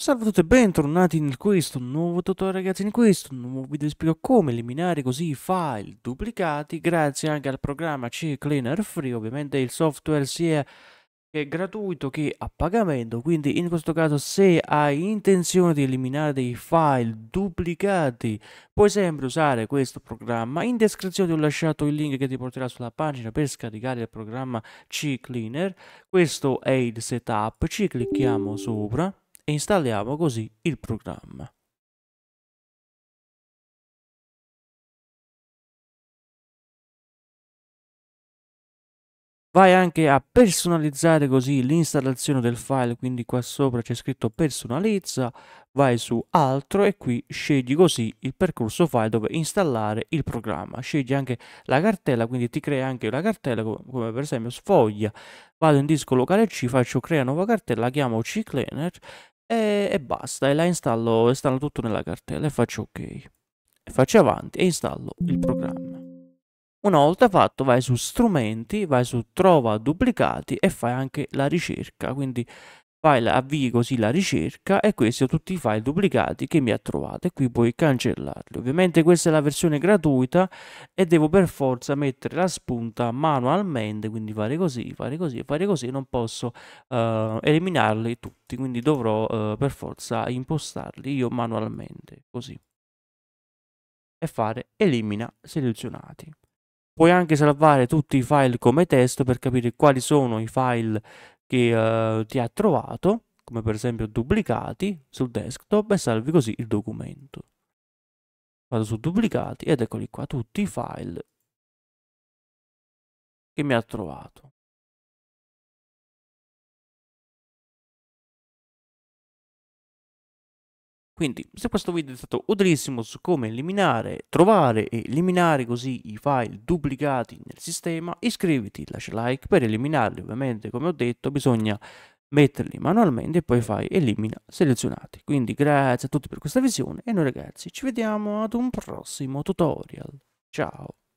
Salve a tutti e bentornati in questo nuovo tutorial ragazzi, in questo nuovo video vi spiego come eliminare così i file duplicati grazie anche al programma C Cleaner Free, ovviamente il software sia gratuito che a pagamento, quindi in questo caso se hai intenzione di eliminare dei file duplicati puoi sempre usare questo programma, in descrizione ti ho lasciato il link che ti porterà sulla pagina per scaricare il programma C Cleaner, questo è il setup, ci clicchiamo sopra e installiamo così il programma. Vai anche a personalizzare così l'installazione del file, quindi qua sopra c'è scritto personalizza, vai su altro e qui scegli così il percorso file dove installare il programma. Scegli anche la cartella, quindi ti crea anche una cartella come per esempio sfoglia. Vado in disco locale C, faccio crea nuova cartella, la chiamo CCleaner e, e basta, e la installo, installo tutto nella cartella e faccio ok. E faccio avanti e installo il programma. Una volta fatto vai su strumenti, vai su trova duplicati e fai anche la ricerca, quindi file avvii così la ricerca e questi sono tutti i file duplicati che mi ha trovato e qui puoi cancellarli ovviamente questa è la versione gratuita e devo per forza mettere la spunta manualmente quindi fare così fare così fare così non posso uh, eliminarli tutti quindi dovrò uh, per forza impostarli io manualmente così e fare elimina selezionati puoi anche salvare tutti i file come testo per capire quali sono i file che eh, ti ha trovato, come per esempio duplicati sul desktop e salvi così il documento. Vado su duplicati ed eccoli qua tutti i file che mi ha trovato. Quindi se questo video è stato utilissimo su come eliminare, trovare e eliminare così i file duplicati nel sistema, iscriviti, lascia like, per eliminarli ovviamente come ho detto bisogna metterli manualmente e poi fai elimina selezionati. Quindi grazie a tutti per questa visione e noi ragazzi ci vediamo ad un prossimo tutorial. Ciao!